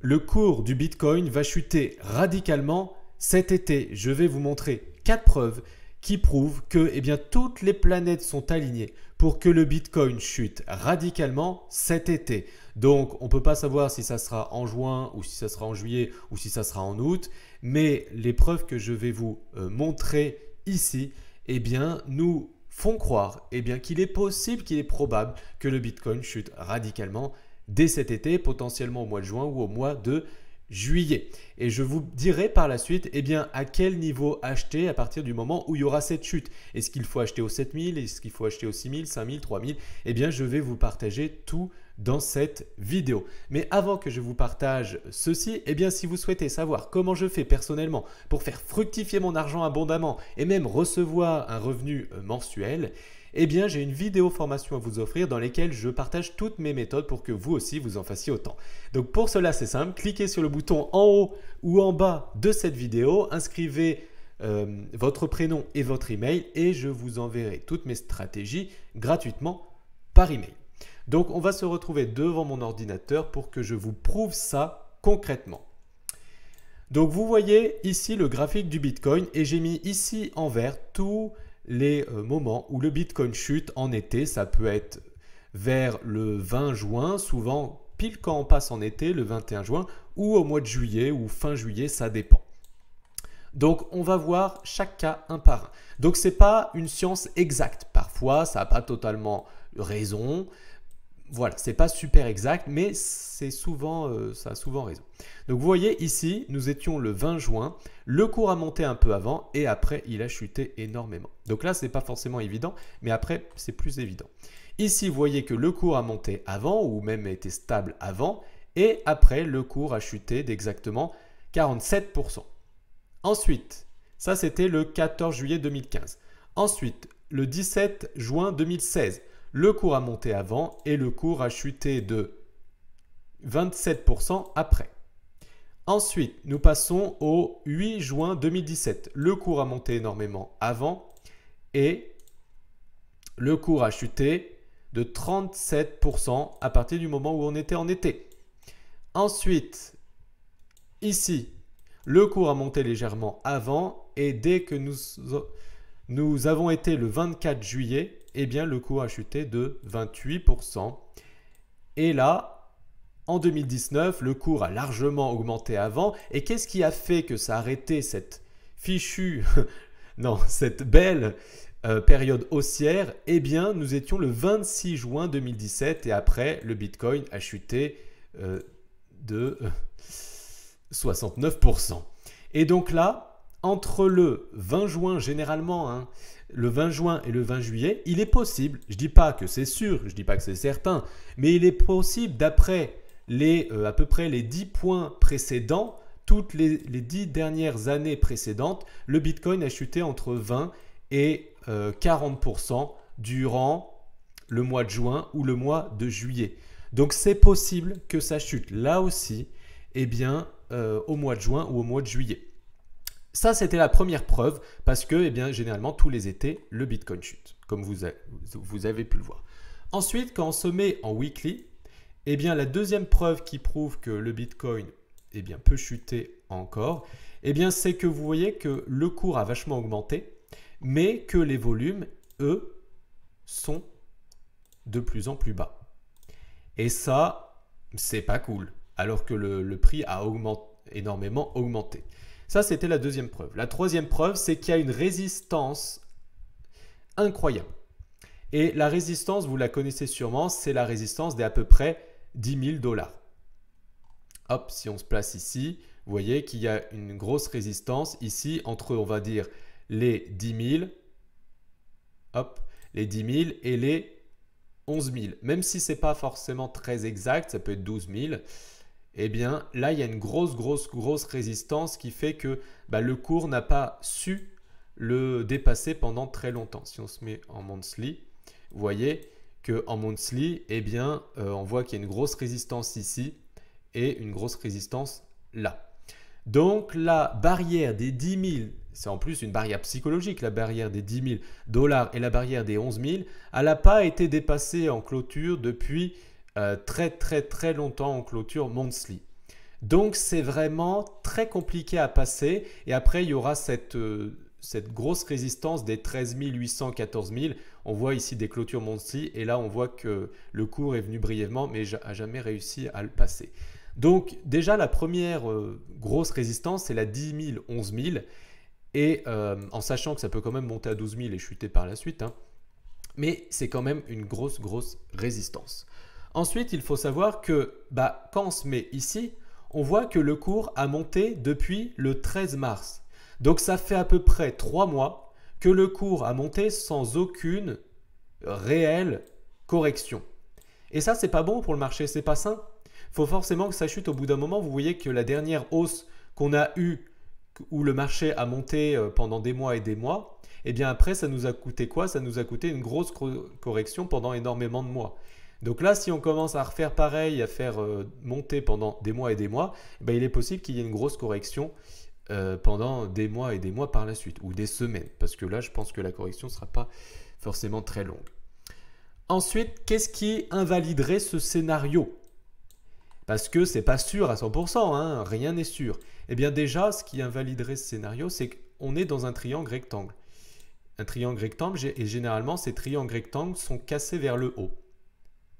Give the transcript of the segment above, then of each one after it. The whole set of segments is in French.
le cours du Bitcoin va chuter radicalement cet été. Je vais vous montrer quatre preuves qui prouvent que eh bien, toutes les planètes sont alignées pour que le Bitcoin chute radicalement cet été. Donc on ne peut pas savoir si ça sera en juin ou si ça sera en juillet ou si ça sera en août, mais les preuves que je vais vous euh, montrer ici eh bien, nous font croire eh bien, qu'il est possible, qu'il est probable que le Bitcoin chute radicalement dès cet été, potentiellement au mois de juin ou au mois de juillet. Et je vous dirai par la suite, eh bien, à quel niveau acheter à partir du moment où il y aura cette chute. Est-ce qu'il faut acheter aux 7000 Est-ce qu'il faut acheter aux 6000, 5000, 3000 Eh bien, je vais vous partager tout dans cette vidéo. Mais avant que je vous partage ceci, eh bien, si vous souhaitez savoir comment je fais personnellement pour faire fructifier mon argent abondamment et même recevoir un revenu euh, mensuel, eh bien, j'ai une vidéo formation à vous offrir dans laquelle je partage toutes mes méthodes pour que vous aussi vous en fassiez autant. Donc pour cela, c'est simple, cliquez sur le bouton en haut ou en bas de cette vidéo, inscrivez euh, votre prénom et votre email et je vous enverrai toutes mes stratégies gratuitement par email. Donc on va se retrouver devant mon ordinateur pour que je vous prouve ça concrètement. Donc vous voyez ici le graphique du Bitcoin et j'ai mis ici en vert tout les euh, moments où le Bitcoin chute en été. Ça peut être vers le 20 juin, souvent pile quand on passe en été, le 21 juin, ou au mois de juillet ou fin juillet, ça dépend. Donc on va voir chaque cas un par un. Donc ce n'est pas une science exacte. Parfois ça n'a pas totalement raison voilà, c'est pas super exact, mais c'est souvent, euh, ça a souvent raison. Donc vous voyez ici, nous étions le 20 juin, le cours a monté un peu avant et après il a chuté énormément. Donc là, c'est pas forcément évident, mais après c'est plus évident. Ici, vous voyez que le cours a monté avant ou même était stable avant et après le cours a chuté d'exactement 47%. Ensuite, ça c'était le 14 juillet 2015. Ensuite, le 17 juin 2016 le cours a monté avant et le cours a chuté de 27% après. Ensuite, nous passons au 8 juin 2017. Le cours a monté énormément avant et le cours a chuté de 37% à partir du moment où on était en été. Ensuite, ici, le cours a monté légèrement avant et dès que nous, nous avons été le 24 juillet, eh bien le cours a chuté de 28%. Et là, en 2019, le cours a largement augmenté avant. Et qu'est-ce qui a fait que ça a arrêté cette fichue, non, cette belle euh, période haussière Eh bien, nous étions le 26 juin 2017 et après, le Bitcoin a chuté euh, de 69%. Et donc là, entre le 20 juin généralement, hein, le 20 juin et le 20 juillet, il est possible, je ne dis pas que c'est sûr, je ne dis pas que c'est certain, mais il est possible d'après les, euh, à peu près les 10 points précédents, toutes les, 10 dernières années précédentes, le Bitcoin a chuté entre 20 et 40% euh, durant le mois de juin ou le mois de juillet. Donc c'est possible que ça chute là aussi, eh bien, euh, au mois de juin ou au mois de juillet. Ça, c'était la première preuve parce que, eh bien, généralement, tous les étés, le Bitcoin chute, comme vous, avez, pu le voir. Ensuite, quand on se met en weekly, eh bien, la deuxième preuve qui prouve que le Bitcoin eh bien, peut chuter encore, eh bien, c'est que vous voyez que le cours a vachement augmenté, mais que les volumes, eux, sont de plus en plus bas. Et ça, c'est pas cool, alors que le, prix a énormément augmenté. Ça, c'était la deuxième preuve. La troisième preuve, c'est qu'il y a une résistance incroyable. Et la résistance, vous la connaissez sûrement, c'est la résistance des à peu près 10 000 dollars. Hop, si on se place ici, vous voyez qu'il y a une grosse résistance ici entre, on va dire, les 10 000, hop, les 10 000 et les 11 000. Même si ce n'est pas forcément très exact, ça peut être 12 000 eh bien là, il y a une grosse, grosse, grosse résistance qui fait que bah, le cours n'a pas su le dépasser pendant très longtemps. Si on se met en monthly, vous voyez qu'en monthly, eh bien, euh, on voit qu'il y a une grosse résistance ici et une grosse résistance là. Donc la barrière des 10 000 c'est en plus une barrière psychologique, la barrière des 10 000 dollars et la barrière des 11 000, elle n'a pas été dépassée en clôture depuis euh, très très très longtemps en clôture monthly. Donc c'est vraiment très compliqué à passer et après il y aura cette, euh, grosse résistance des 13 814 000. On voit ici des clôtures monthly et là on voit que le cours est venu brièvement mais n'a jamais réussi à le passer. Donc déjà la première euh, grosse résistance c'est la 10 000, 11 000 et en sachant que ça peut quand même monter à 12 000 et chuter par la suite. Hein. mais c'est quand même une grosse grosse résistance. Ensuite, il faut savoir que bah, quand on se met ici, on voit que le cours a monté depuis le 13 mars. Donc ça fait à peu près 3 mois que le cours a monté sans aucune réelle correction. Et ça, c'est pas bon pour le marché, c'est pas sain. Il Faut forcément que ça chute au bout d'un moment. Vous voyez que la dernière hausse qu'on a eue, où le marché a monté euh, pendant des mois et des mois, et eh bien après, ça nous a coûté quoi Ça nous a coûté une grosse correction pendant énormément de mois. Donc là, si on commence à refaire pareil, à faire euh, monter pendant des mois et des mois, eh ben, il est possible qu'il y ait une grosse correction euh, pendant des mois et des mois par la suite, ou des semaines, parce que là, je pense que la correction ne sera pas forcément très longue. Ensuite, qu'est-ce qui invaliderait ce scénario Parce que c'est pas sûr à 100%, hein, rien n'est sûr. Eh bien déjà, ce qui invaliderait ce scénario, c'est qu'on est dans un triangle rectangle. Un triangle rectangle, et généralement, ces triangles rectangles sont cassés vers le haut.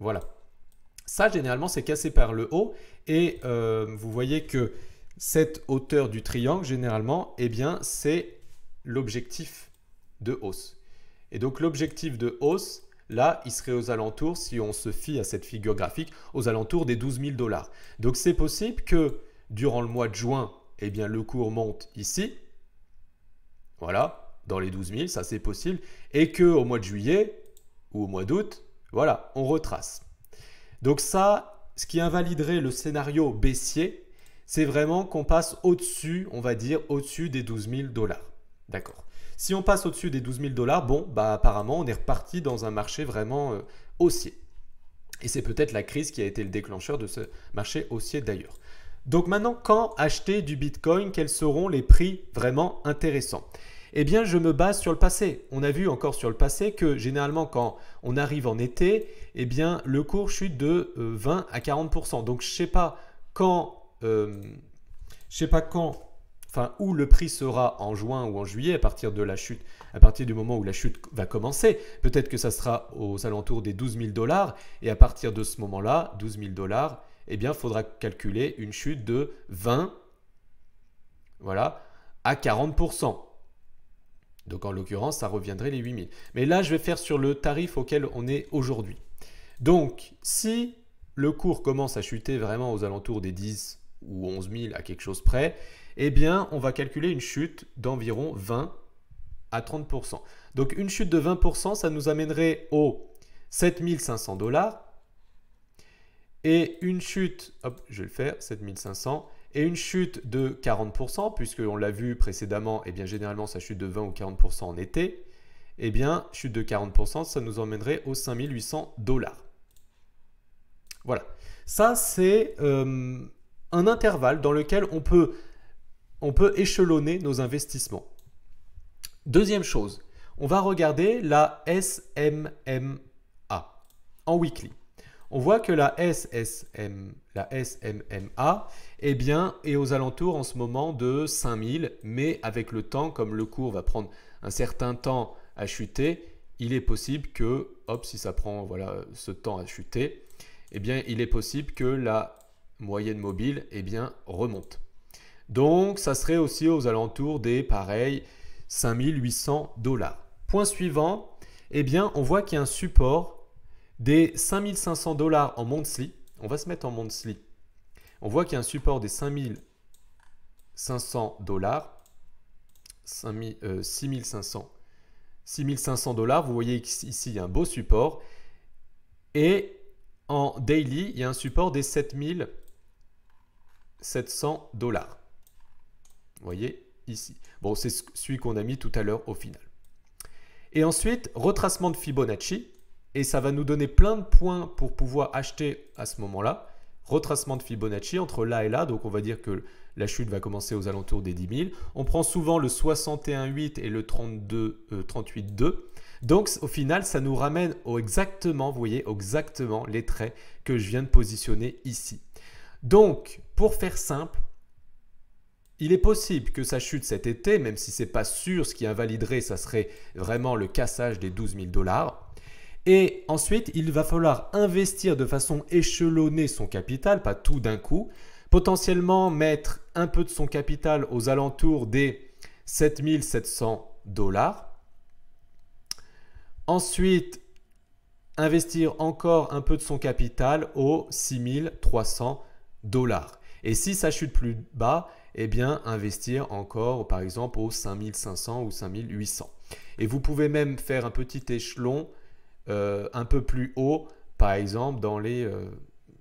Voilà. Ça, généralement, c'est cassé par le haut. Et euh, vous voyez que cette hauteur du triangle, généralement, eh bien, c'est l'objectif de hausse. Et donc, l'objectif de hausse, là, il serait aux alentours, si on se fie à cette figure graphique, aux alentours des 12 000 dollars. Donc, c'est possible que durant le mois de juin, eh bien, le cours monte ici. Voilà, dans les 12 000, ça c'est possible. Et qu'au mois de juillet ou au mois d'août, voilà, on retrace. Donc ça, ce qui invaliderait le scénario baissier, c'est vraiment qu'on passe au-dessus, on va dire, au-dessus des 12 000 dollars. D'accord. Si on passe au-dessus des 12 000 dollars, bon, bah apparemment, on est reparti dans un marché vraiment euh, haussier. Et c'est peut-être la crise qui a été le déclencheur de ce marché haussier d'ailleurs. Donc maintenant, quand acheter du Bitcoin, quels seront les prix vraiment intéressants eh bien, je me base sur le passé. On a vu encore sur le passé que généralement, quand on arrive en été, eh bien, le cours chute de 20 euh, à 40%. Donc, je ne sais pas quand, euh, je ne sais pas quand, enfin, où le prix sera en juin ou en juillet à partir de la chute, à partir du moment où la chute va commencer. Peut-être que ça sera aux alentours des 12 000 dollars. Et à partir de ce moment-là, 12 000 dollars, eh bien, faudra calculer une chute de 20, voilà, à 40%. Donc en l'occurrence, ça reviendrait les 8000. Mais là, je vais faire sur le tarif auquel on est aujourd'hui. Donc si le cours commence à chuter vraiment aux alentours des 10 ou 11 000 à quelque chose près, eh bien, on va calculer une chute d'environ 20 à 30 Donc une chute de 20 ça nous amènerait aux 7500 dollars. Et une chute, hop, je vais le faire, 7500 et une chute de 40%, puisque on l'a vu précédemment, et eh bien généralement ça chute de 20 ou 40% en été, et eh bien chute de 40%, ça nous emmènerait aux 5800 dollars. Voilà, ça c'est euh, un intervalle dans lequel on peut, on peut échelonner nos investissements. Deuxième chose, on va regarder la SMMA en weekly on voit que la SSM, la SMMA, eh bien, est aux alentours en ce moment de 5000, mais avec le temps, comme le cours va prendre un certain temps à chuter, il est possible que, hop, si ça prend voilà, ce temps à chuter, eh bien, il est possible que la moyenne mobile eh bien, remonte. Donc, ça serait aussi aux alentours des, pareils 5800 dollars. Point suivant, eh bien, on voit qu'il y a un support des 5500 dollars en monthly. On va se mettre en monthly. On voit qu'il y a un support des 5500 dollars. 6500. 6500 euh, dollars, vous voyez ici, il y a un beau support. Et en daily, il y a un support des 7700 dollars. Vous voyez ici. Bon, c'est celui qu'on a mis tout à l'heure au final. Et ensuite, retracement de Fibonacci et ça va nous donner plein de points pour pouvoir acheter à ce moment-là. Retracement de Fibonacci entre là et là, donc on va dire que la chute va commencer aux alentours des 10 000. On prend souvent le 61,8 et le 32, euh, Donc au final, ça nous ramène au exactement, vous voyez, exactement les traits que je viens de positionner ici. Donc, pour faire simple, il est possible que ça chute cet été, même si ce n'est pas sûr, ce qui invaliderait, ça serait vraiment le cassage des 12 000 dollars. Et ensuite, il va falloir investir de façon échelonnée son capital, pas tout d'un coup, potentiellement mettre un peu de son capital aux alentours des 7700 dollars. Ensuite, investir encore un peu de son capital aux 6300 dollars. Et si ça chute plus bas, eh bien investir encore par exemple aux 5500 ou 5800. Et vous pouvez même faire un petit échelon euh, un peu plus haut, par exemple, dans les... Euh,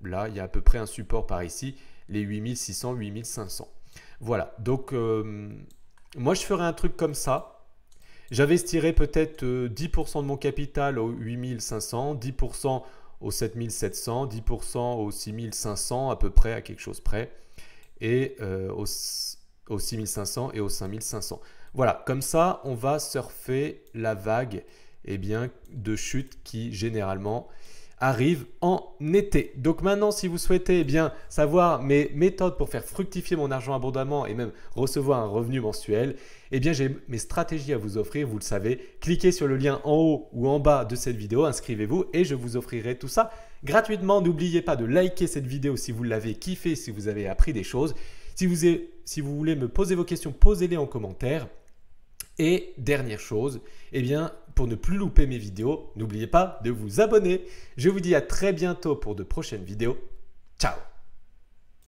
là, il y a à peu près un support par ici, les 8600, 8500. Voilà, donc euh, moi, je ferai un truc comme ça. J'investirais peut-être 10% de mon capital aux 8500, 10% aux 7700, 10% aux 6500 à peu près, à quelque chose près, et aux 6500 et aux 5500. Voilà, comme ça, on va surfer la vague eh bien, de chute qui généralement arrive en été. Donc maintenant, si vous souhaitez eh bien, savoir mes méthodes pour faire fructifier mon argent abondamment et même recevoir un revenu mensuel, eh bien j'ai mes stratégies à vous offrir, vous le savez. Cliquez sur le lien en haut ou en bas de cette vidéo, inscrivez-vous et je vous offrirai tout ça gratuitement. N'oubliez pas de liker cette vidéo si vous l'avez kiffé, si vous avez appris des choses. Si vous, si vous voulez me poser vos questions, posez-les en commentaire. Et dernière chose, eh bien, pour ne plus louper mes vidéos, n'oubliez pas de vous abonner. Je vous dis à très bientôt pour de prochaines vidéos. Ciao